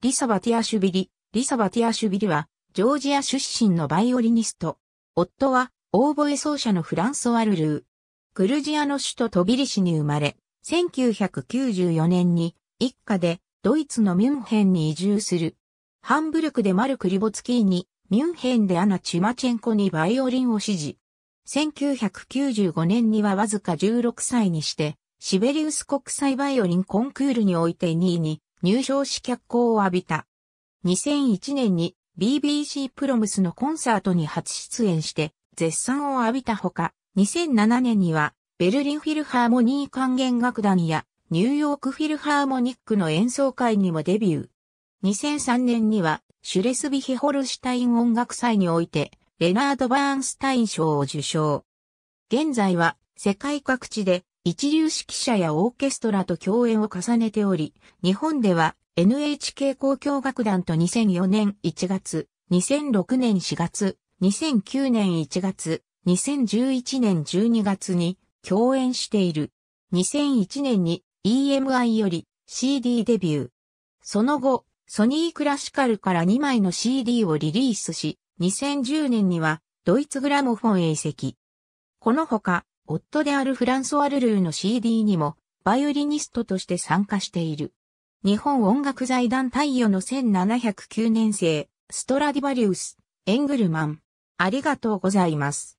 リサ・バティアシュビリ。リサ・バティアシュビリは、ジョージア出身のバイオリニスト。夫は、オーボエ奏者のフランソワ・ルルー。グルジアの首都トビリシに生まれ、1994年に、一家で、ドイツのミュンヘンに移住する。ハンブルクでマルク・リボツキーに、ミュンヘンでアナ・チマチェンコにバイオリンを指示。1995年にはわずか16歳にして、シベリウス国際バイオリンコンクールにおいて2位に入賞し脚光を浴びた。2001年に BBC プロムスのコンサートに初出演して絶賛を浴びたほか、2007年にはベルリンフィルハーモニー管弦楽団やニューヨークフィルハーモニックの演奏会にもデビュー。2003年にはシュレスビヒホルシュタイン音楽祭においてレナード・バーンスタイン賞を受賞。現在は世界各地で一流指揮者やオーケストラと共演を重ねており、日本では NHK 交響楽団と2004年1月、2006年4月、2009年1月、2011年12月に共演している。2001年に EMI より CD デビュー。その後、ソニークラシカルから2枚の CD をリリースし、2010年にはドイツグラモフォンへ移籍。このほか、夫であるフランソワ・ルルーの CD にも、バイオリニストとして参加している。日本音楽財団太陽の1709年生、ストラディバリウス、エングルマン。ありがとうございます。